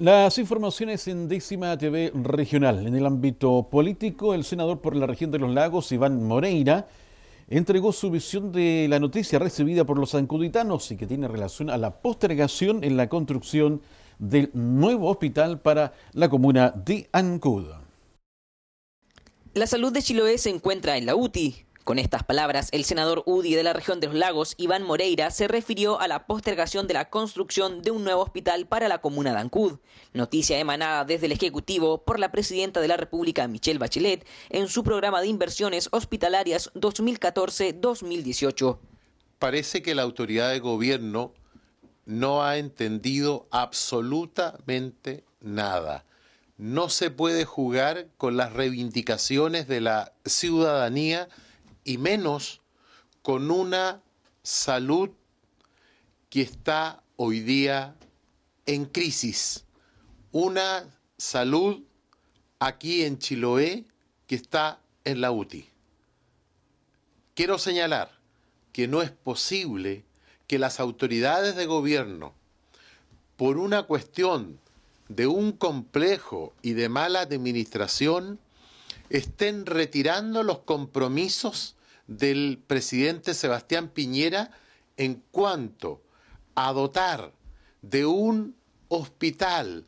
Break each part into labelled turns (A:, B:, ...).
A: Las informaciones en décima TV regional. En el ámbito político, el senador por la región de los lagos, Iván Moreira, entregó su visión de la noticia recibida por los ancuditanos y que tiene relación a la postergación en la construcción del nuevo hospital para la comuna de Ancud.
B: La salud de Chiloé se encuentra en la UTI, con estas palabras, el senador UDI de la región de los lagos, Iván Moreira, se refirió a la postergación de la construcción de un nuevo hospital para la comuna de Ancud, noticia emanada desde el Ejecutivo por la presidenta de la República, Michelle Bachelet, en su programa de inversiones hospitalarias 2014-2018. Parece
A: que la autoridad de gobierno no ha entendido absolutamente nada. No se puede jugar con las reivindicaciones de la ciudadanía y menos con una salud que está hoy día en crisis. Una salud aquí en Chiloé que está en la UTI. Quiero señalar que no es posible que las autoridades de gobierno, por una cuestión de un complejo y de mala administración, estén retirando los compromisos del presidente Sebastián Piñera en cuanto a dotar de un hospital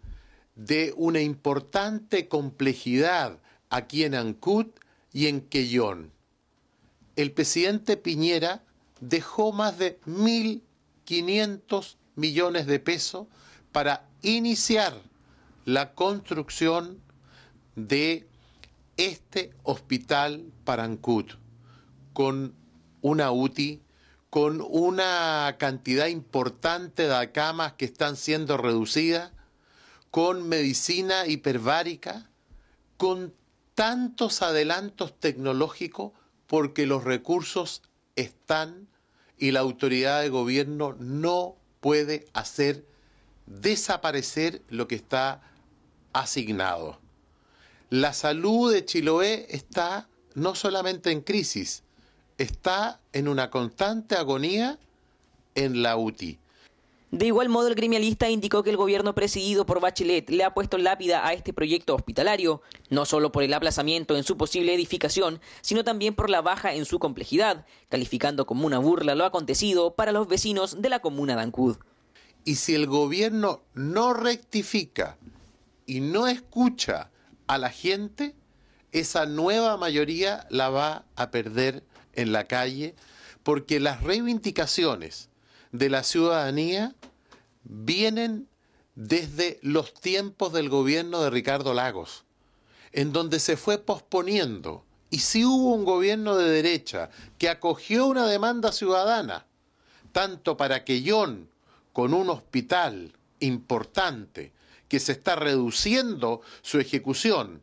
A: de una importante complejidad aquí en Ancud y en Quellón. El presidente Piñera dejó más de 1.500 millones de pesos para iniciar la construcción de este hospital Parancut, con una UTI, con una cantidad importante de camas que están siendo reducidas, con medicina hiperbárica, con tantos adelantos tecnológicos, porque los recursos están y la autoridad de gobierno no puede hacer desaparecer lo que está asignado. La salud de Chiloé está no solamente en crisis, está en una constante agonía
B: en la UTI. De igual modo, el gremialista indicó que el gobierno presidido por Bachelet le ha puesto lápida a este proyecto hospitalario, no solo por el aplazamiento en su posible edificación, sino también por la baja en su complejidad, calificando como una burla lo acontecido para los vecinos de la comuna de Ancud. Y si el gobierno no rectifica
A: y no escucha a la gente, esa nueva mayoría la va a perder en la calle, porque las reivindicaciones de la ciudadanía vienen desde los tiempos del gobierno de Ricardo Lagos, en donde se fue posponiendo. Y si hubo un gobierno de derecha que acogió una demanda ciudadana, tanto para que John, con un hospital importante, que se está reduciendo su ejecución,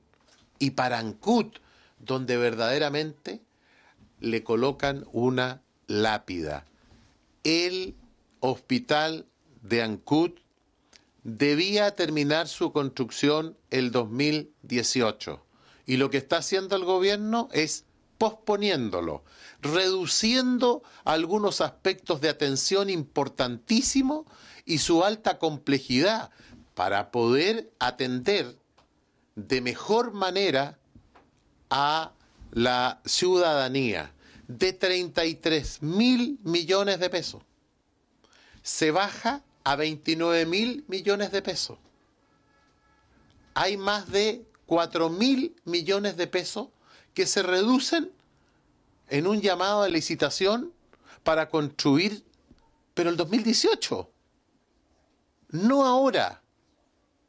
A: y para Parancut, donde verdaderamente le colocan una lápida. El hospital de Ancut debía terminar su construcción el 2018 y lo que está haciendo el gobierno es posponiéndolo, reduciendo algunos aspectos de atención importantísimo y su alta complejidad, para poder atender de mejor manera a la ciudadanía de 33 mil millones de pesos. Se baja a 29 mil millones de pesos. Hay más de 4 mil millones de pesos que se reducen en un llamado de licitación para construir, pero el 2018, no ahora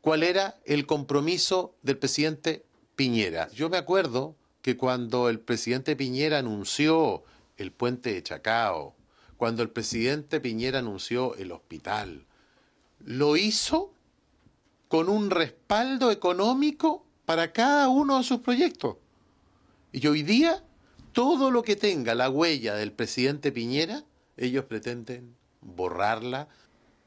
A: cuál era el compromiso del presidente Piñera. Yo me acuerdo que cuando el presidente Piñera anunció el puente de Chacao, cuando el presidente Piñera anunció el hospital, lo hizo con un respaldo económico para cada uno de sus proyectos. Y hoy día, todo lo que tenga la huella del presidente Piñera, ellos pretenden
B: borrarla,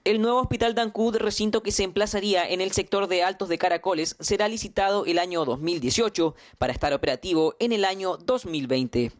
B: el nuevo hospital Dancud, recinto que se emplazaría en el sector de Altos de Caracoles, será licitado el año 2018 para estar operativo en el año 2020.